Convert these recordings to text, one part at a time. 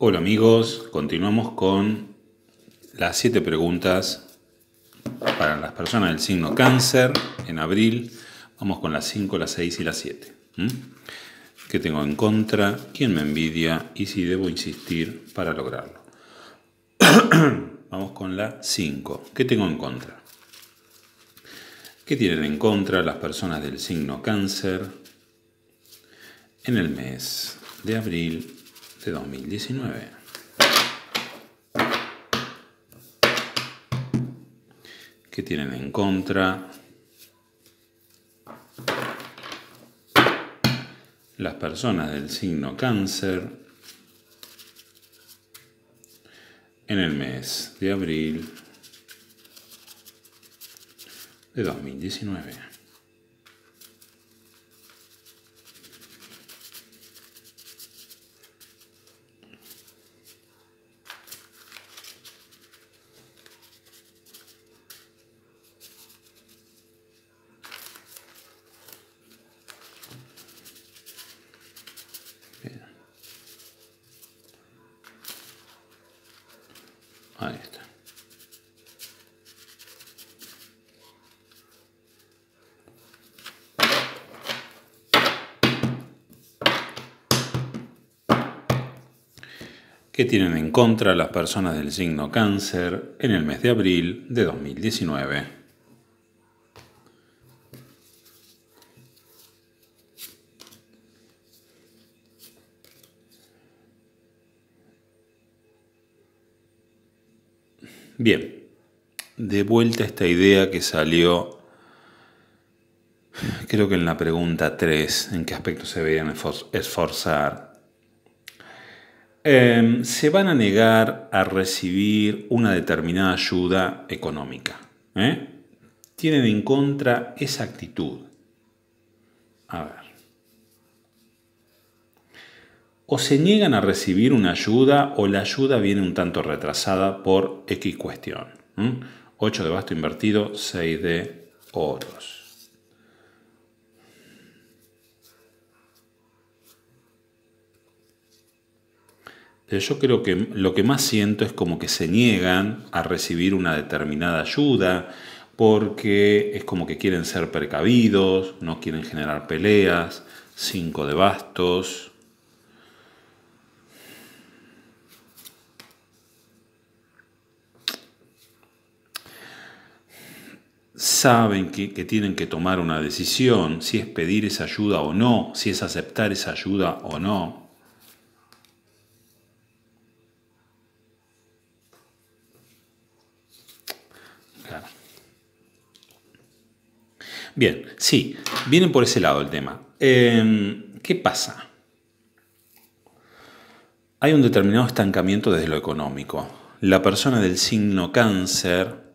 Hola amigos, continuamos con las siete preguntas para las personas del signo cáncer en abril. Vamos con las 5, las 6 y las 7. ¿Qué tengo en contra? ¿Quién me envidia? ¿Y si debo insistir para lograrlo? Vamos con la 5. ¿Qué tengo en contra? ¿Qué tienen en contra las personas del signo cáncer en el mes de abril de 2019. que tienen en contra? Las personas del signo cáncer en el mes de abril de 2019. que tienen en contra las personas del signo cáncer en el mes de abril de 2019? Bien, de vuelta a esta idea que salió, creo que en la pregunta 3, en qué aspecto se veían esforzar. Em, se van a negar a recibir una determinada ayuda económica. ¿eh? Tienen en contra esa actitud. A ver o se niegan a recibir una ayuda o la ayuda viene un tanto retrasada por X cuestión. 8 de basto invertido, 6 de oros. yo creo que lo que más siento es como que se niegan a recibir una determinada ayuda, porque es como que quieren ser precavidos, no quieren generar peleas, 5 de bastos, saben que, tienen que tomar una decisión, si es pedir esa ayuda o no, si es aceptar esa ayuda o no. Bien, sí, vienen por ese lado el tema. Em, ¿Qué pasa? Hay un determinado estancamiento desde lo económico. La persona del signo cáncer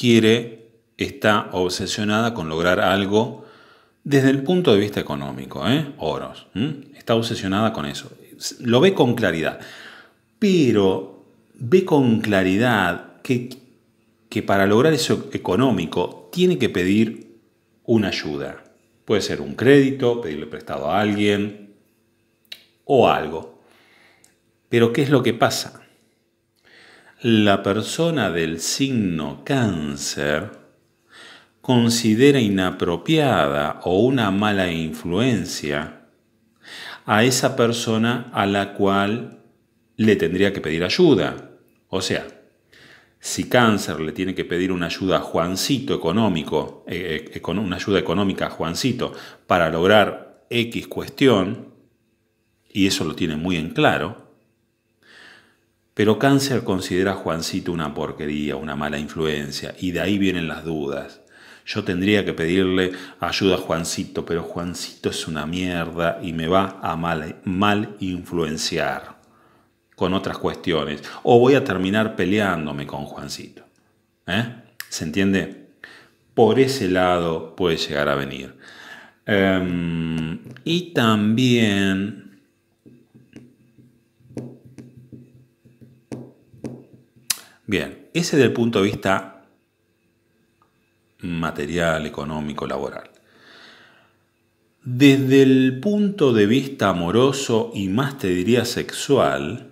quiere, está obsesionada con lograr algo desde el punto de vista económico, ¿eh? Oros. Está obsesionada con eso. Lo ve con claridad. Pero ve con claridad que, que para lograr eso económico tiene que pedir una ayuda. Puede ser un crédito, pedirle prestado a alguien o algo. Pero ¿qué es lo que pasa? la persona del signo cáncer considera inapropiada o una mala influencia a esa persona a la cual le tendría que pedir ayuda. O sea, si cáncer le tiene que pedir una ayuda Juancito económico, eh, eh, una ayuda económica a Juancito para lograr X cuestión, y eso lo tiene muy en claro, pero Cáncer considera a Juancito una porquería, una mala influencia, y de ahí vienen las dudas. Yo tendría que pedirle ayuda a Juancito, pero Juancito es una mierda y me va a mal, influenciar con otras cuestiones. O voy a terminar peleándome con Juancito. ¿Eh? ¿Se entiende? Por ese lado puede llegar a venir. Em, y también Bien, ese del punto de vista material, económico, laboral. Desde el punto de vista amoroso y más te diría sexual,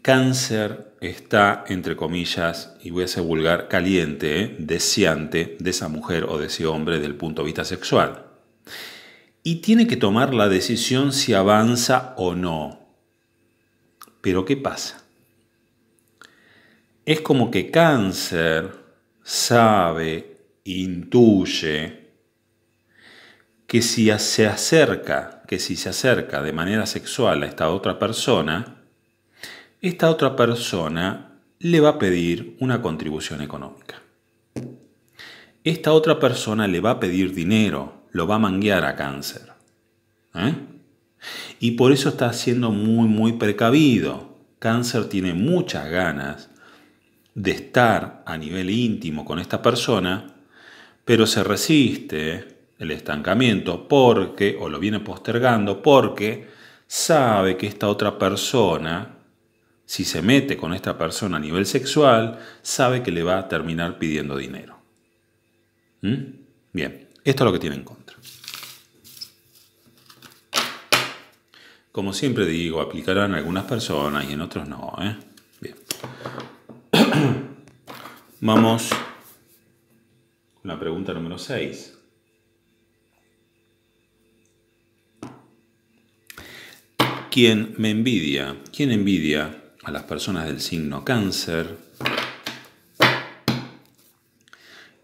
cáncer está, entre comillas, y voy a ser vulgar, caliente, ¿eh? deseante de esa mujer o de ese hombre desde el punto de vista sexual y tiene que tomar la decisión si avanza o no. Pero ¿qué pasa? Es como que cáncer sabe, intuye, que si se acerca, que si se acerca de manera sexual a esta otra persona, esta otra persona le va a pedir una contribución económica. Esta otra persona le va a pedir dinero, lo va a manguear a cáncer. ¿eh? Y por eso está siendo muy, muy precavido. Cáncer tiene muchas ganas de estar a nivel íntimo con esta persona, pero se resiste el estancamiento porque, o lo viene postergando, porque sabe que esta otra persona, si se mete con esta persona a nivel sexual, sabe que le va a terminar pidiendo dinero. ¿Mm? Bien. Esto es lo que tiene en contra. Como siempre digo, aplicarán en algunas personas y en otros no. ¿eh? Bien. Vamos con la pregunta número 6. ¿Quién me envidia? ¿Quién envidia a las personas del signo cáncer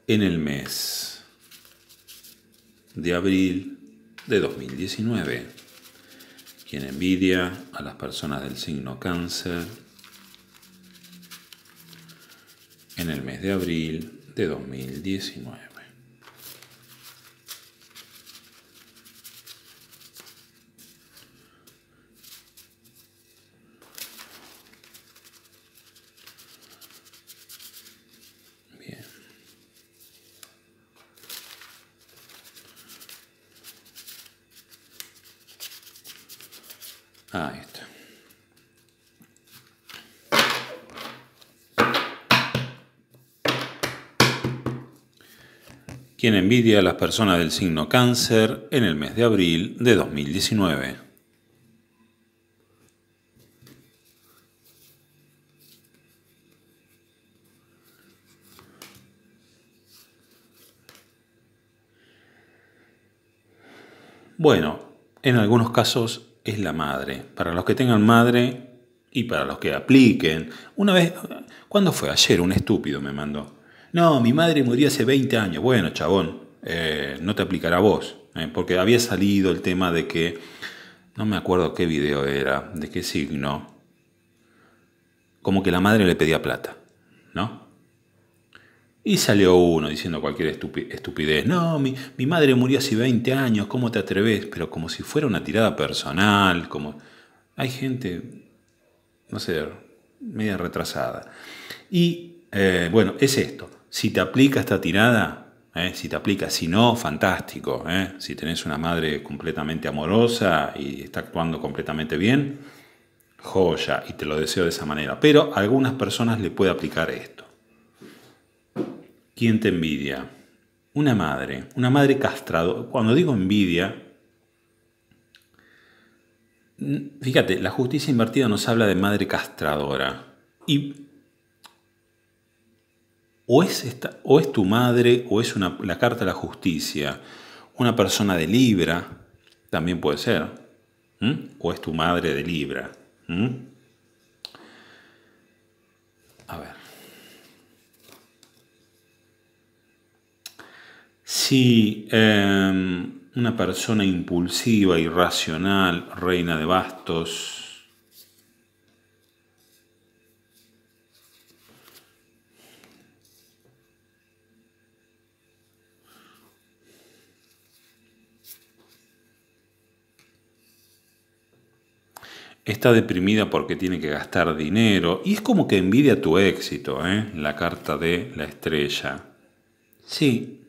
en el mes? de abril de 2019, quien envidia a las personas del signo cáncer en el mes de abril de 2019. quien envidia a las personas del signo cáncer en el mes de abril de 2019. Bueno, en algunos casos es la madre. Para los que tengan madre y para los que apliquen. Una vez, ¿cuándo fue? Ayer un estúpido me mandó no, mi madre murió hace 20 años. Bueno, chabón, eh, no te aplicará vos. Eh, porque había salido el tema de que, no me acuerdo qué video era, de qué signo, como que la madre le pedía plata, ¿no? Y salió uno diciendo cualquier estupidez. No, mi, mi, madre murió hace 20 años, ¿cómo te atreves? Pero como si fuera una tirada personal, como... Hay gente, no sé, media retrasada. Y eh, bueno, es esto. Si te aplica esta tirada, eh, si te aplica, si no, fantástico. Eh. Si tenés una madre completamente amorosa y está actuando completamente bien, joya, y te lo deseo de esa manera. Pero a algunas personas le puede aplicar esto. ¿Quién te envidia? Una madre, una madre castrado. Cuando digo envidia, fíjate, la justicia invertida nos habla de madre castradora. Y o es, esta, o es tu madre o es una, la carta de la justicia, una persona de Libra, también puede ser, o es tu madre de Libra. A ver. Si em, una persona impulsiva, irracional, reina de bastos, está deprimida porque tiene que gastar dinero y es como que envidia tu éxito, ¿eh? la carta de la estrella. Sí,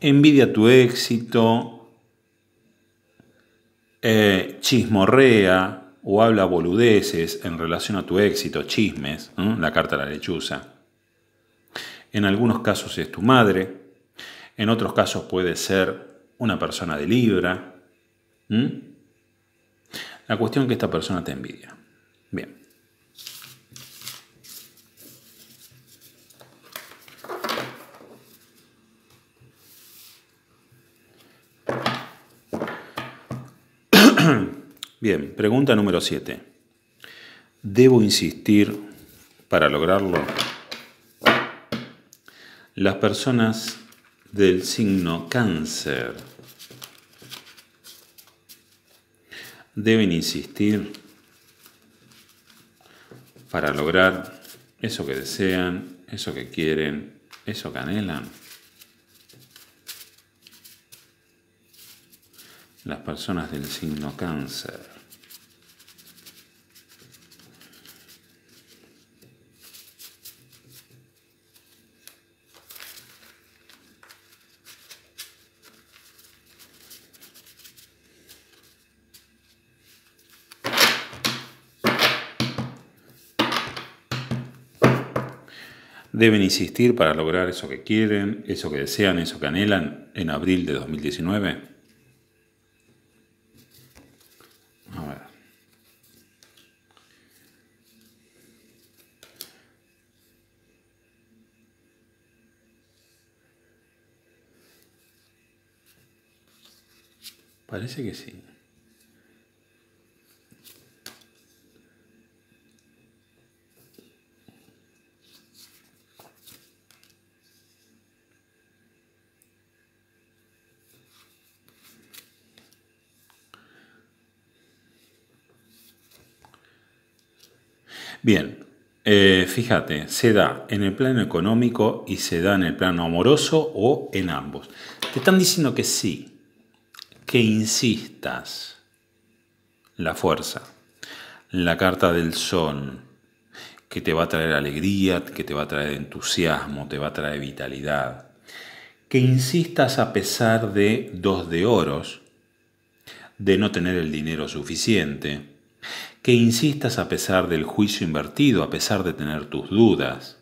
envidia tu éxito, eh, chismorrea o habla boludeces en relación a tu éxito, chismes, la carta de la lechuza. En algunos casos es tu madre, en otros casos puede ser una persona de Libra. La cuestión es que esta persona te envidia. Bien. Bien, pregunta número 7. ¿Debo insistir para lograrlo? Las personas del signo cáncer deben insistir para lograr eso que desean, eso que quieren, eso que anhelan. Las personas del signo cáncer. deben insistir para lograr eso que quieren, eso que desean, eso que anhelan en abril de 2019? Parece que sí. Bien, eh, fíjate, se da en el plano económico y se da en el plano amoroso o en ambos. Te están diciendo que sí, que insistas. La fuerza, la carta del sol que te va a traer alegría, que te va a traer entusiasmo, te va a traer vitalidad. Que insistas a pesar de dos de oros, de no tener el dinero suficiente, que insistas a pesar del juicio invertido, a pesar de tener tus dudas.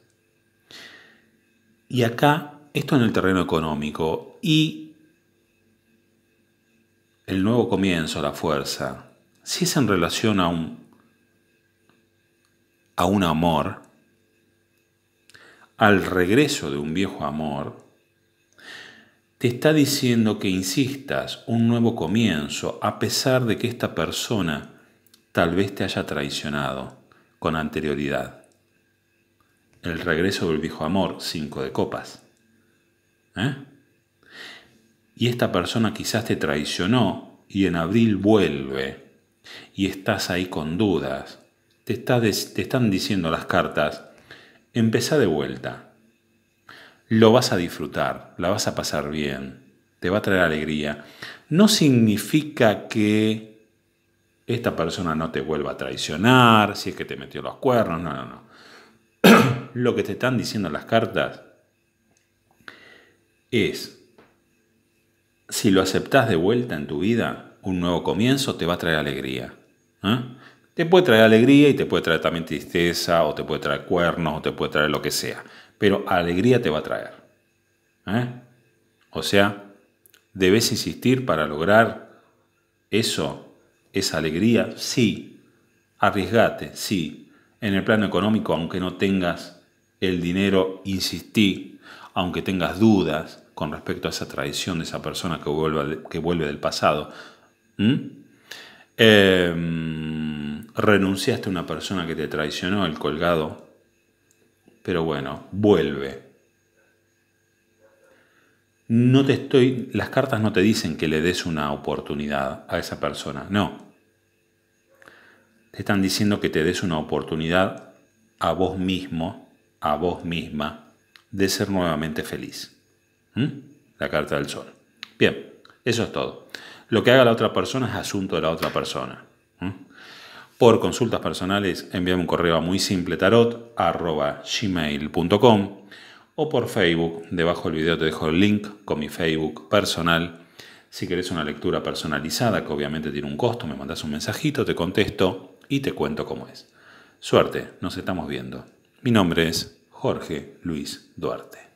Y acá, esto en el terreno económico y el nuevo comienzo, la fuerza, si es en relación a un, a un amor, al regreso de un viejo amor, te está diciendo que insistas un nuevo comienzo a pesar de que esta persona tal vez te haya traicionado con anterioridad. El regreso del viejo amor, cinco de copas. ¿Eh? Y esta persona quizás te traicionó y en abril vuelve y estás ahí con dudas. Te, te están diciendo las cartas, empezá de vuelta. Lo vas a disfrutar, la vas a pasar bien, te va a traer alegría. No significa que esta persona no te vuelva a traicionar, si es que te metió los cuernos, no, no, no. Lo que te están diciendo las cartas es, si lo aceptás de vuelta en tu vida, un nuevo comienzo te va a traer alegría. ¿eh? Te puede traer alegría y te puede traer también tristeza, o te puede traer cuernos, o te puede traer lo que sea. Pero alegría te va a traer. ¿eh? O sea, debes insistir para lograr eso esa alegría, sí. Arriesgate, sí. En el plano económico, aunque no tengas el dinero, insistí, aunque tengas dudas con respecto a esa traición de esa persona que vuelve, que vuelve del pasado, em, renunciaste a una persona que te traicionó, el colgado, pero bueno, vuelve no te estoy, las cartas no te dicen que le des una oportunidad a esa persona, no. Te están diciendo que te des una oportunidad a vos mismo, a vos misma, de ser nuevamente feliz. ¿Mm? La carta del sol. Bien, eso es todo. Lo que haga la otra persona es asunto de la otra persona. ¿Mm? Por consultas personales, envíame un correo a muy simple tarot o por Facebook. Debajo del video te dejo el link con mi Facebook personal. Si querés una lectura personalizada, que obviamente tiene un costo, me mandas un mensajito, te contesto y te cuento cómo es. Suerte, nos estamos viendo. Mi nombre es Jorge Luis Duarte.